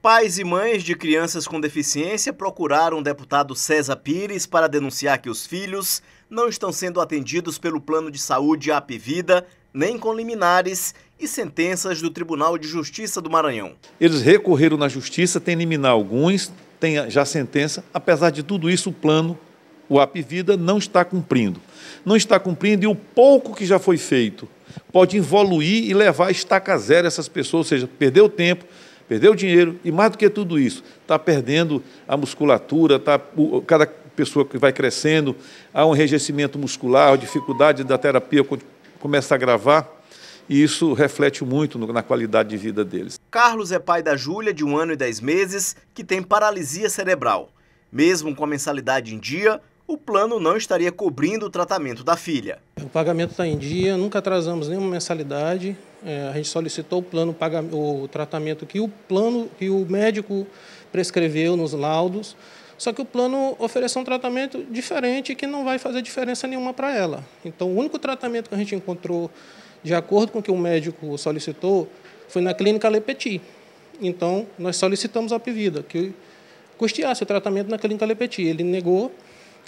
Pais e mães de crianças com deficiência procuraram o deputado César Pires para denunciar que os filhos não estão sendo atendidos pelo plano de saúde Apvida, nem com liminares e sentenças do Tribunal de Justiça do Maranhão. Eles recorreram na justiça, tem liminar alguns, tem já sentença. Apesar de tudo isso, o plano, o Apvida, não está cumprindo. Não está cumprindo e o pouco que já foi feito pode evoluir e levar a estaca zero essas pessoas, ou seja, perder o tempo perdeu dinheiro e, mais do que tudo isso, está perdendo a musculatura, tá, cada pessoa que vai crescendo, há um enrijecimento muscular, a dificuldade da terapia começa a agravar e isso reflete muito na qualidade de vida deles. Carlos é pai da Júlia, de um ano e dez meses, que tem paralisia cerebral. Mesmo com a mensalidade em dia, o plano não estaria cobrindo o tratamento da filha. O pagamento está em dia, nunca atrasamos nenhuma mensalidade. É, a gente solicitou o plano, o tratamento que o plano que o médico prescreveu nos laudos. Só que o plano ofereceu um tratamento diferente que não vai fazer diferença nenhuma para ela. Então, o único tratamento que a gente encontrou, de acordo com o que o médico solicitou, foi na clínica Lepeti. Então, nós solicitamos a Pivida que custeasse o tratamento na clínica Lepeti. Ele negou,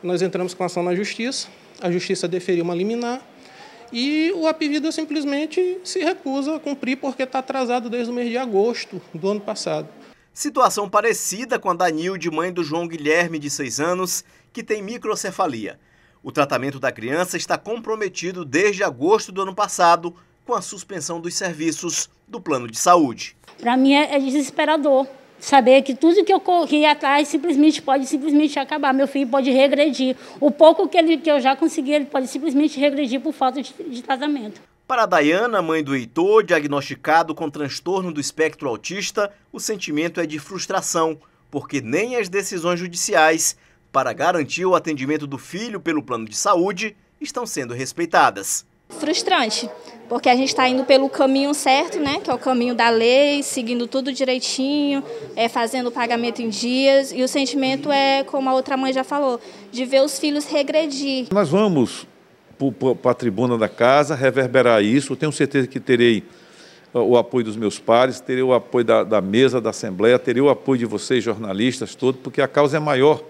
nós entramos com ação na justiça, a justiça deferiu uma liminar e o Apivida simplesmente se recusa a cumprir porque está atrasado desde o mês de agosto do ano passado. Situação parecida com a da Nilde, mãe do João Guilherme, de 6 anos, que tem microcefalia. O tratamento da criança está comprometido desde agosto do ano passado, com a suspensão dos serviços do plano de saúde. Para mim é, é desesperador, saber que tudo que eu corri atrás simplesmente pode simplesmente acabar. Meu filho pode regredir. O pouco que, ele, que eu já consegui, ele pode simplesmente regredir por falta de, de tratamento. Para a Dayana, mãe do Heitor, diagnosticado com transtorno do espectro autista, o sentimento é de frustração, porque nem as decisões judiciais para garantir o atendimento do filho pelo plano de saúde estão sendo respeitadas. Frustrante, porque a gente está indo pelo caminho certo, né, que é o caminho da lei, seguindo tudo direitinho, é, fazendo o pagamento em dias. E o sentimento é, como a outra mãe já falou, de ver os filhos regredir. Nós vamos para a tribuna da casa reverberar isso. Eu tenho certeza que terei uh, o apoio dos meus pares, terei o apoio da, da mesa, da Assembleia, terei o apoio de vocês, jornalistas, todos, porque a causa é maior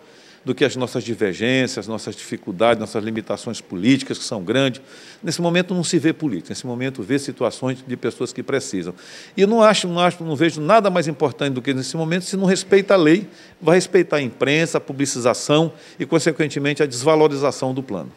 do que as nossas divergências, as nossas dificuldades, nossas limitações políticas, que são grandes. Nesse momento não se vê política, nesse momento vê situações de pessoas que precisam. E não acho, não acho, não vejo nada mais importante do que nesse momento se não respeita a lei, vai respeitar a imprensa, a publicização e, consequentemente, a desvalorização do plano.